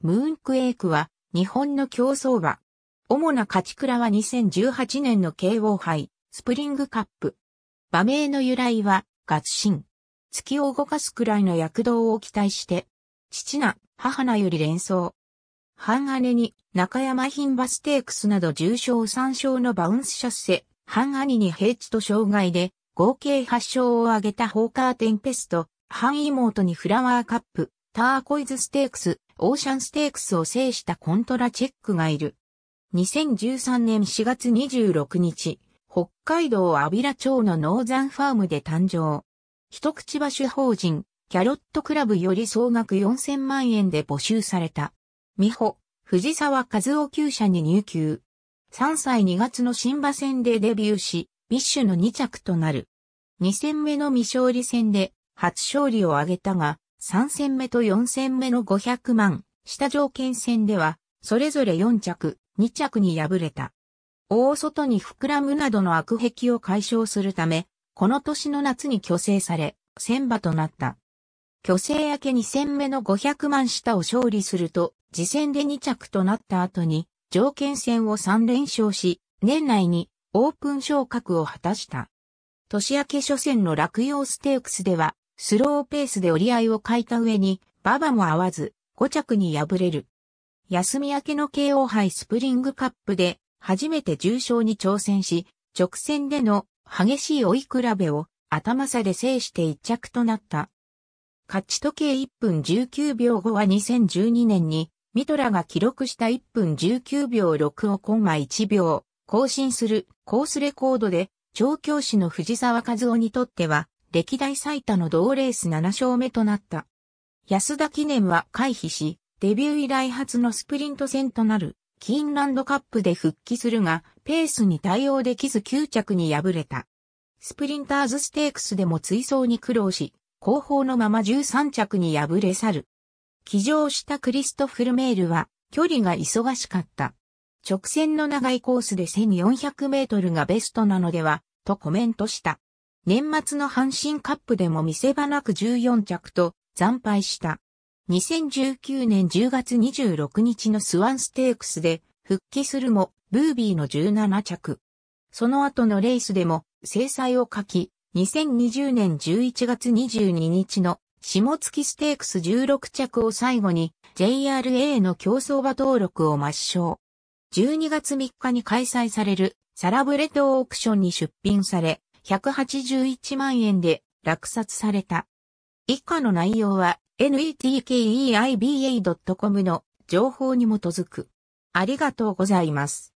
ムーンクエイクは日本の競争馬。主な勝ち倉は2018年の KO 杯、スプリングカップ。馬名の由来は、ガツシン。月を動かすくらいの躍動を期待して、父な、母なより連想。半姉に、中山牝馬ステークスなど重賞3勝のバウンス射精、半兄に平地と障害で、合計8勝を挙げたホーカーテンペスト、半妹にフラワーカップ、ターコイズステークス、オーシャンステークスを制したコントラチェックがいる。2013年4月26日、北海道阿比良町のノーザンファームで誕生。一口場主法人、キャロットクラブより総額4000万円で募集された。美穂、藤沢和夫厩舎に入級。3歳2月の新馬戦でデビューし、ビッシュの2着となる。2戦目の未勝利戦で初勝利を挙げたが、3戦目と4戦目の500万、下条件戦では、それぞれ4着、2着に敗れた。大外に膨らむなどの悪癖を解消するため、この年の夏に虚勢され、戦馬となった。虚勢明け2戦目の500万下を勝利すると、次戦で2着となった後に、条件戦を3連勝し、年内にオープン昇格を果たした。年明け初戦の落葉ステークスでは、スローペースで折り合いを欠いた上に、馬場も合わず、5着に敗れる。休み明けの KO 杯スプリングカップで、初めて重賞に挑戦し、直線での激しい追い比べを頭差で制して1着となった。勝ち時計1分19秒後は2012年に、ミトラが記録した1分19秒6をコンマ1秒更新するコースレコードで、調教師の藤沢和夫にとっては歴代最多の同レース7勝目となった。安田記念は回避し、デビュー以来初のスプリント戦となる、キーンランドカップで復帰するが、ペースに対応できず9着に敗れた。スプリンターズステークスでも追走に苦労し、後方のまま13着に敗れ去る。騎乗したクリストフルメールは、距離が忙しかった。直線の長いコースで1400メートルがベストなのでは、とコメントした。年末の阪神カップでも見せ場なく14着と惨敗した。2019年10月26日のスワンステークスで復帰するもブービーの17着。その後のレースでも制裁を書き、2020年11月22日の下月ステークス16着を最後に JRA の競走馬登録を抹消。12月3日に開催されるサラブレッドオークションに出品され、181万円で落札された。以下の内容は netkeiba.com の情報に基づく。ありがとうございます。